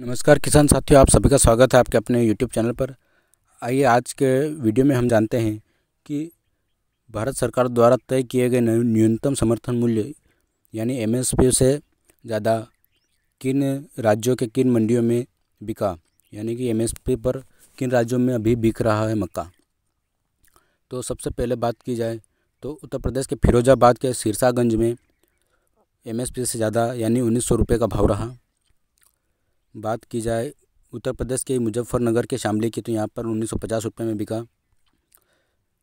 नमस्कार किसान साथियों आप सभी का स्वागत है आपके अपने यूट्यूब चैनल पर आइए आज के वीडियो में हम जानते हैं कि भारत सरकार द्वारा तय किए गए न्यूनतम समर्थन मूल्य यानी एम से ज़्यादा किन राज्यों के किन मंडियों में बिका यानी कि एम पर किन राज्यों में अभी बिक रहा है मक्का तो सबसे पहले बात की जाए तो उत्तर प्रदेश के फिरोजाबाद के सिरसागंज में एम से ज़्यादा यानी उन्नीस सौ रुपये का भाव रहा बात की जाए उत्तर प्रदेश के मुजफ्फरनगर के शामली की तो यहाँ पर उन्नीस सौ पचास रुपये में बिका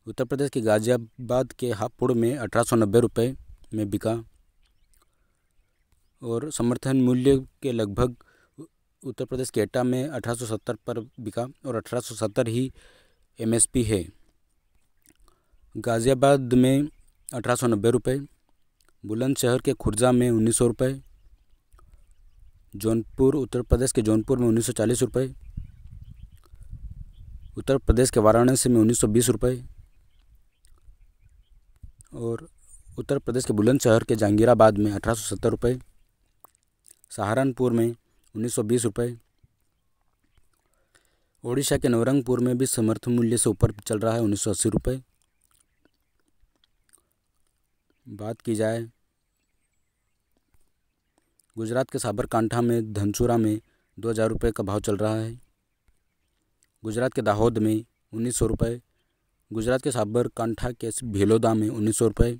उत्तर प्रदेश के गाज़ियाबाद के हापुड़ में अठारह सौ नब्बे रुपये में बिका और समर्थन मूल्य के लगभग उत्तर प्रदेश के एटा में अठारह सौ सत्तर पर बिका और अठारह सौ सत्तर ही एमएसपी है गाज़ियाबाद में अठारह सौ नब्बे रुपये बुलंदशहर के खुर्जा में उन्नीस सौ रुपये जौनपुर उत्तर प्रदेश के जौनपुर में उन्नीस सौ चालीस रुपये उत्तर प्रदेश के वाराणसी में उन्नीस सौ बीस रुपये और उत्तर प्रदेश के बुलंदशहर के जहांगीराबाद में अठारह सौ सत्तर रुपये सहारनपुर में उन्नीस सौ बीस रुपये ओडिशा के नवरंगपुर में भी समर्थ मूल्य से ऊपर चल रहा है उन्नीस सौ अस्सी रुपये बात की जाए गुजरात के साबरकांठा में धनसुरा में दो हज़ार रुपये का भाव चल रहा है गुजरात के दाहोद में उन्नीस सौ रुपये गुजरात के साबरकांठा के भेलोदा में उन्नीस सौ रुपये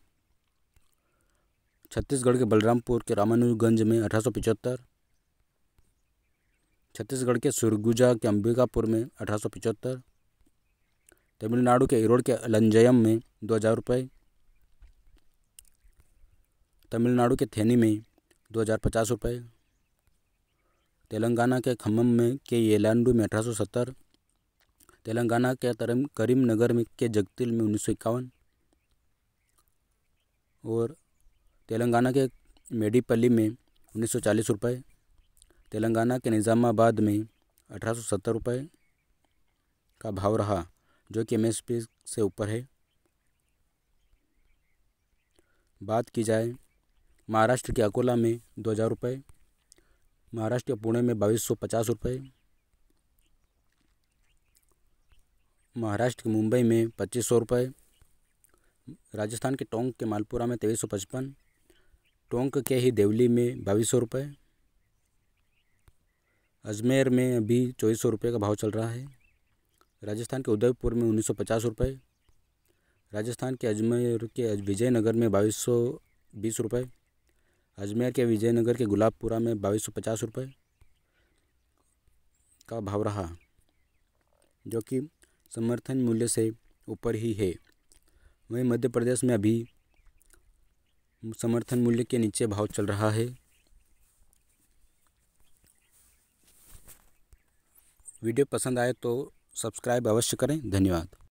छत्तीसगढ़ के बलरामपुर के रामानुजगंज में अठारह सौ पिचहत्तर छत्तीसगढ़ के सुरगुजा के अंबिकापुर में अठारह सौ पिचहत्तर तमिलनाडु के इरोड के अलंजयम में दो हज़ार रुपये तमिलनाडु के थेनी में दो हज़ार पचास रुपये तेलंगाना के खम्भम में के येलांडू में अठारह सौ सत्तर तेलंगाना के तरम करीमनगर में के जगतिल में उन्नीस सौ इक्यावन और तेलंगाना के मेडीपल्ली में उन्नीस सौ चालीस रुपये तेलंगाना के निज़ामाबाद में अठारह सौ सत्तर रुपये का भाव रहा जो कि एम से ऊपर है बात की जाए महाराष्ट्र के अकोला में दो हज़ार रुपये महाराष्ट्र के पुणे में बाईस सौ पचास रुपये महाराष्ट्र के मुंबई में पच्चीस सौ रुपये राजस्थान के टोंक के मालपुरा में तेईस सौ पचपन टोंक के ही देवली में बाईस सौ रुपये अजमेर में अभी चौबीस सौ रुपये का भाव चल रहा है राजस्थान के उदयपुर में उन्नीस सौ पचास रुपये राजस्थान के अजमेर के विजयनगर में बाईस सौ बीस रुपये अजमेर के विजयनगर के गुलाबपुरा में बाईस सौ पचास रुपये का भाव रहा जो कि समर्थन मूल्य से ऊपर ही है वहीं मध्य प्रदेश में अभी समर्थन मूल्य के नीचे भाव चल रहा है वीडियो पसंद आए तो सब्सक्राइब अवश्य करें धन्यवाद